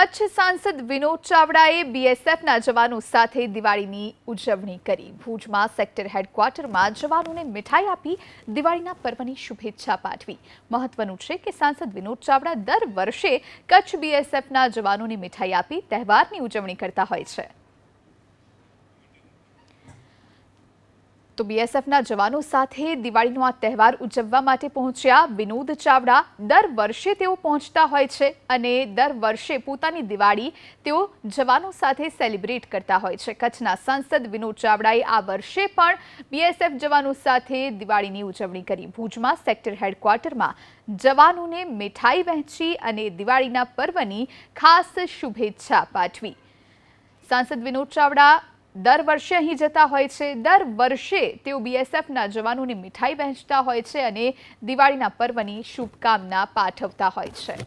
કચ્છ सांसद વિનોદ ચાવડાએ બીએસએફના जवानों સાથે દિવાળીની ઉજવણી કરી ભુજમાં સેક્ટર હેડક્વાર્ટરમાં जवानोंને મીઠાઈ આપી દિવાળીના પર્વની શુભેચ્છાઓ પાઠવી મહત્વનું છે કે सांसद વિનોદ ચાવડા દર વર્ષે કચ્છ બીએસએફના जवानोंને મીઠાઈ આપી તહેવારની ઉજવણી કરતા હોય છે તો બીએસએફ ના जवानों સાથે દિવાળીનો આ તહેવાર ઉજવવા માટે પહોંચ્યા વિનોદ ચાવડા દર વર્ષે તેઓ પહોંચતા હોય છે અને દર વર્ષે પોતાની દિવાળી તેઓ जवानों સાથે સેલિબ્રેટ કરતા હોય છે કઠનાસંસદ વિનોદ ચાવડાએ આ વર્ષે પણ બીએસએફ जवानों સાથે દિવાળીની ઉજવણી કરી ભુજમાં સેક્ટર હેડક્વાર્ટર માં जवानोंને મીઠાઈ વહેંચી અને દિવાળીના પર્વની ખાસ શુભેચ્છા પાઠવી સંસદ વિનોદ ચાવડા દર વર્ષે અહીં જતા હોય છે દર વર્ષે તેઓ બીએસએફના જવાનોની મીઠાઈ વહેંચતા હોય છે અને દિવાળીના પર્વની શુભકામના પાઠવતા હોય છે